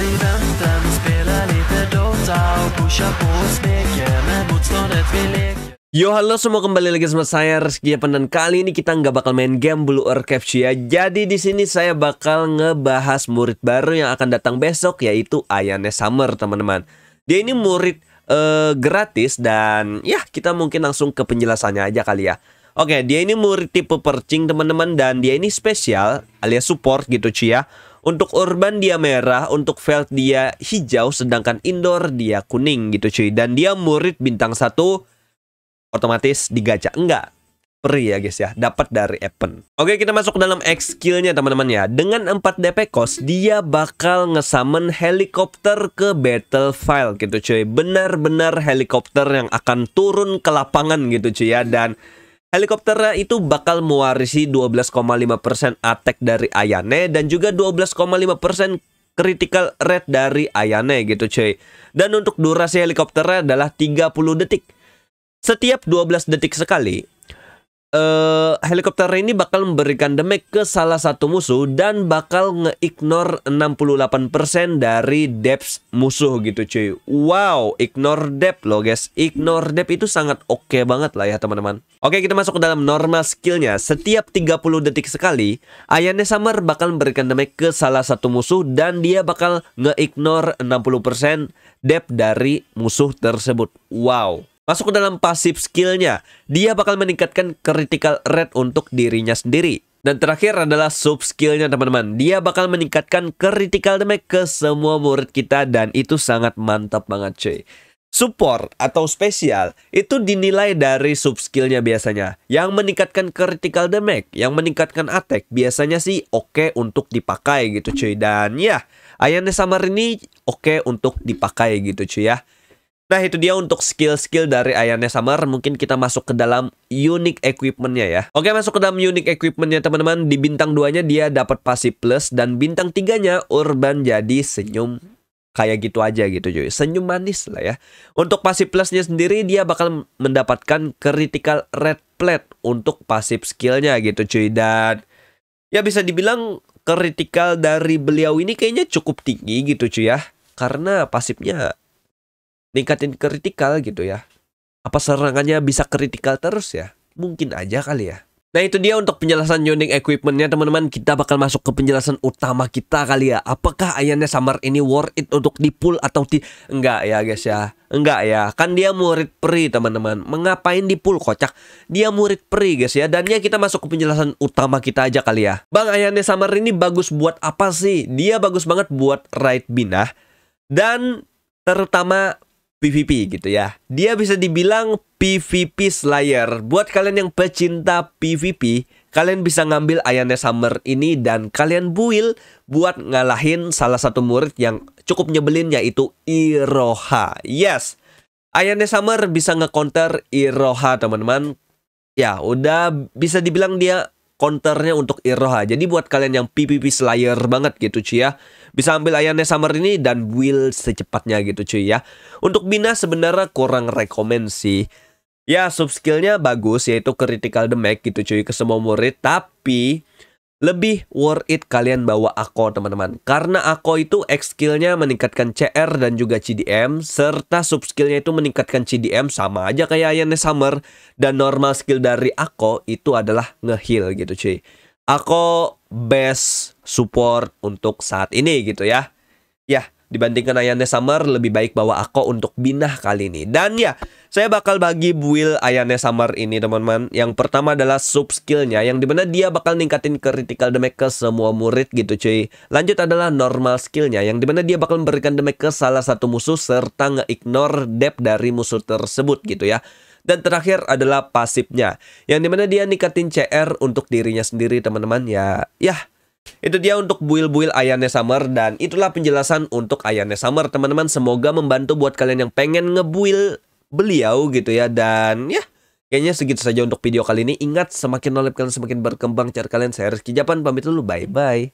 i väntan Spela lite Dota och pusha på Med motståndet vi leker Yo halo semua kembali lagi sama saya Rizky Japan dan kali ini kita nggak bakal main game Blue Earth Capture ya. Jadi di sini saya bakal ngebahas murid baru yang akan datang besok yaitu Ayane Summer teman-teman. Dia ini murid uh, gratis dan ya kita mungkin langsung ke penjelasannya aja kali ya. Oke, dia ini murid tipe percing teman-teman dan dia ini spesial alias support gitu Cia. Ya. Untuk urban dia merah, untuk field dia hijau, sedangkan indoor dia kuning gitu cuy. Dan dia murid bintang satu otomatis digacak Enggak, free ya guys ya dapat dari Appen. Oke kita masuk ke dalam X skillnya teman-teman ya dengan 4 DP cost dia bakal ngesummon helikopter ke battle battlefield gitu cuy benar-benar helikopter yang akan turun ke lapangan gitu cuy ya dan Helikopternya itu bakal mewarisi 12,5% attack dari Ayane dan juga 12,5% critical rate dari Ayane gitu cuy. Dan untuk durasi helikopternya adalah 30 detik. Setiap 12 detik sekali, uh, helikopter ini bakal memberikan damage ke salah satu musuh dan bakal nge-ignore 68% dari depth musuh gitu cuy. Wow, ignore depth loh guys. Ignore depth itu sangat oke okay banget lah ya teman-teman. Oke, kita masuk ke dalam normal skillnya. Setiap 30 detik sekali, Ayane Summer bakal memberikan damage ke salah satu musuh dan dia bakal nge-ignore 60% depth dari musuh tersebut. Wow masuk ke dalam pasif skillnya. Dia bakal meningkatkan critical rate untuk dirinya sendiri. Dan terakhir adalah sub skillnya teman-teman. Dia bakal meningkatkan critical damage ke semua murid kita dan itu sangat mantap banget cuy. Support atau spesial itu dinilai dari sub skillnya biasanya. Yang meningkatkan critical damage, yang meningkatkan attack biasanya sih oke okay untuk dipakai gitu cuy. Dan ya, Ayane Samar ini oke okay untuk dipakai gitu cuy ya. Nah itu dia untuk skill-skill dari Ayane Summer Mungkin kita masuk ke dalam unique equipmentnya ya Oke masuk ke dalam unique equipmentnya teman-teman Di bintang 2 nya dia dapat pasif plus Dan bintang 3 nya Urban jadi senyum kayak gitu aja gitu cuy senyum manis lah ya untuk pasif plusnya sendiri dia bakal mendapatkan critical red plate untuk pasif skillnya gitu cuy dan ya bisa dibilang critical dari beliau ini kayaknya cukup tinggi gitu cuy ya karena pasifnya ningkatin kritikal gitu ya. Apa serangannya bisa kritikal terus ya? Mungkin aja kali ya. Nah itu dia untuk penjelasan unique equipmentnya teman-teman Kita bakal masuk ke penjelasan utama kita kali ya Apakah ayahnya Samar ini worth it untuk di pull atau di... Enggak ya guys ya Enggak ya Kan dia murid peri teman-teman Mengapain di pull kocak Dia murid peri guys ya Dan ya kita masuk ke penjelasan utama kita aja kali ya Bang ayahnya Samar ini bagus buat apa sih Dia bagus banget buat right binah Dan terutama PvP gitu ya. Dia bisa dibilang PvP Slayer. Buat kalian yang pecinta PvP, kalian bisa ngambil Ayane Summer ini dan kalian build buat ngalahin salah satu murid yang cukup nyebelin yaitu Iroha. Yes, Ayane Summer bisa nge-counter Iroha teman-teman. Ya, udah bisa dibilang dia counternya untuk Iroha. Jadi buat kalian yang PPP Slayer banget gitu cuy ya. Bisa ambil Ayane Summer ini dan build secepatnya gitu cuy ya. Untuk Bina sebenarnya kurang rekomensi. sih. Ya sub skillnya bagus yaitu critical damage gitu cuy ke semua murid. Tapi lebih worth it kalian bawa Ako teman-teman. Karena Ako itu X skillnya meningkatkan CR dan juga CDM serta sub skillnya itu meningkatkan CDM sama aja kayak Ayane Summer dan normal skill dari Ako itu adalah ngeheal gitu cuy. Ako best support untuk saat ini gitu ya. Ya, Dibandingkan Ayane Summer, lebih baik bawa Ako untuk Binah kali ini. Dan ya, saya bakal bagi build Ayane Summer ini teman-teman. Yang pertama adalah sub skillnya, yang dimana dia bakal ningkatin critical damage ke semua murid gitu cuy. Lanjut adalah normal skillnya, yang dimana dia bakal memberikan damage ke salah satu musuh serta nge-ignore depth dari musuh tersebut gitu ya. Dan terakhir adalah pasifnya, yang dimana dia ningkatin CR untuk dirinya sendiri teman-teman ya. Yah, itu dia untuk build-build Ayane Summer dan itulah penjelasan untuk Ayane Summer teman-teman. Semoga membantu buat kalian yang pengen ngebuil beliau gitu ya dan ya kayaknya segitu saja untuk video kali ini. Ingat semakin nolip kalian semakin berkembang cara kalian. Saya Rizky Japan pamit dulu. Bye bye.